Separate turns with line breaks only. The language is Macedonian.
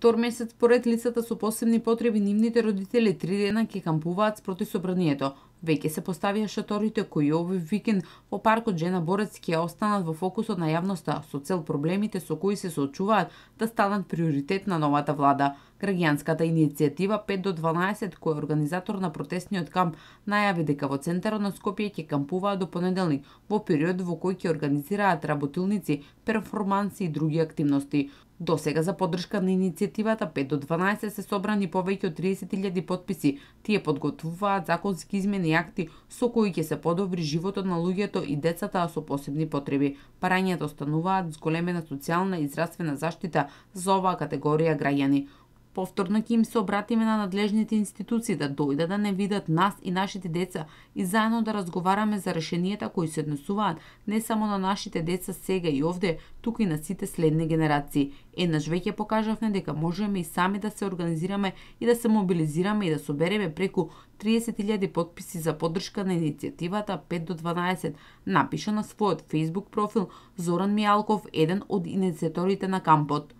Втор месец поред лицата со посебни потреби нивните родители три дена ќе кампуваат спроти собранието. Веќе се поставија шаторите кои овој викенд во паркот Жена Борец ќе останат во фокусот на јавноста со цел проблемите со кои се соочуваат да станат приоритет на новата влада. Граѓанската иницијатива 5 до 12, кој е организатор на протестниот камп, најави дека во центарот на Скопје ќе кампуваат до понеделник, во период во кој ќе организираат работилници, перформанси и други активности. До сега за поддршка на иницијативата 5 до 12 се собрани повеќе од 30.000 подписи. Тие подготвуваат законски измени и акти со кои ќе се подобри животот на луѓето и децата со посебни потреби. Парањата остануваат зголемена социјална и здравствена заштита за оваа категорија граѓани. Повторно ќе им се обратиме на надлежните институции да дојдат да не видат нас и нашите деца и заедно да разговараме за решенијата кои се однесуваат не само на нашите деца сега и овде, туку и на сите следни генерации. Еднаш веќе покажавме дека можеме и сами да се организираме и да се мобилизираме и да собереме преку 30.000 подписи за поддршка на иницијативата 5 до 12, напиша на својот Facebook профил Зоран Мијалков, еден од иницијаторите на кампот.